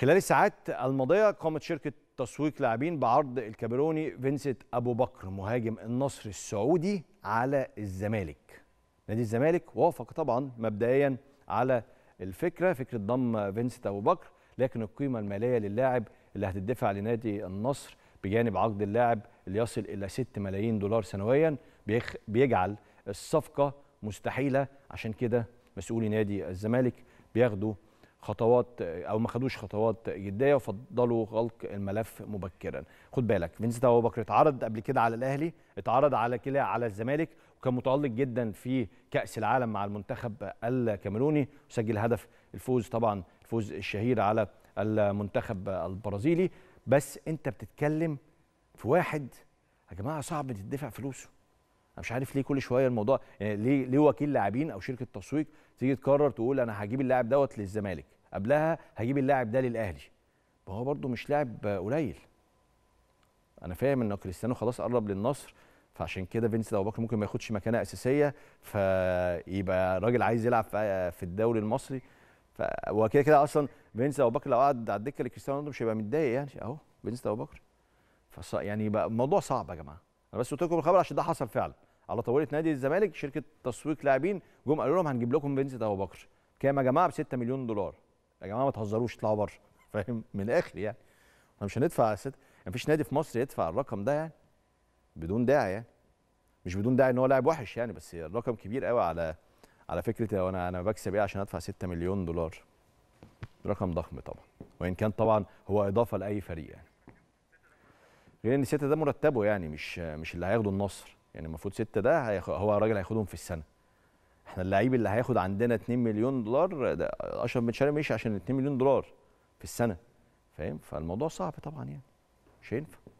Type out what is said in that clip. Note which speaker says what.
Speaker 1: خلال الساعات الماضية قامت شركة تسويق لاعبين بعرض الكاميروني فينسنت أبو بكر مهاجم النصر السعودي على الزمالك نادي الزمالك وافق طبعا مبدئيا على الفكرة فكرة ضم فينسنت أبو بكر لكن القيمة المالية للاعب اللي هتدفع لنادي النصر بجانب عقد اللاعب اللي يصل إلى 6 ملايين دولار سنويا بيجعل الصفقة مستحيلة عشان كده مسؤولي نادي الزمالك بياخدوا خطوات او ما خدوش خطوات جديه وفضلوا غلق الملف مبكرا خد بالك فينس ابو بكر اتعرض قبل كده على الاهلي اتعرض على كلا على الزمالك وكان متالق جدا في كاس العالم مع المنتخب الكاميروني وسجل هدف الفوز طبعا الفوز الشهير على المنتخب البرازيلي بس انت بتتكلم في واحد يا جماعه صعب تدفع فلوسه مش عارف ليه كل شويه الموضوع يعني ليه ليه وكيل لاعبين او شركه تسويق تيجي تقرر تقول انا هجيب اللاعب دوت للزمالك قبلها هجيب اللاعب ده للاهلي ما هو برده مش لاعب قليل انا فاهم ان كريستيانو خلاص قرب للنصر فعشان كده فينس ابو بكر ممكن ما ياخدش مكانه اساسيه فيبقى راجل عايز يلعب في الدوري المصري وكده كده اصلا فينس ابو بكر لو قعد على الدكه لكريستيانو رونالدو مش هيبقى متضايق يعني اهو فينس ابو بكر يعني بقى الموضوع صعب يا جماعه انا بس قلت لكم الخبر عشان ده حصل فعلا على طاوله نادي الزمالك شركه تسويق لاعبين جم قالوا لهم هنجيب لكم فينسنت ابو بكر كام يا جماعه ب 6 مليون دولار يا جماعه ما تهزروش اطلعوا بره فاهم من الاخر يعني احنا مش هندفع ست يعني مفيش نادي في مصر يدفع الرقم ده يعني بدون داعي يعني مش بدون داعي ان هو لاعب وحش يعني بس الرقم كبير قوي على على فكره إيه، انا انا بكسب ايه عشان ادفع 6 مليون دولار رقم ضخم طبعا وان كان طبعا هو اضافه لاي فريق يعني غير ان سته ده مرتبه يعني مش مش اللي هياخده النصر يعني المفروض سته ده هو الراجل هياخدهم في السنه احنا اللعيب اللي هياخد عندنا 2 مليون دولار ده اشرف بن شرقي مشي عشان 2 مليون دولار في السنه فاهم فالموضوع صعب طبعا يعني مش هينفع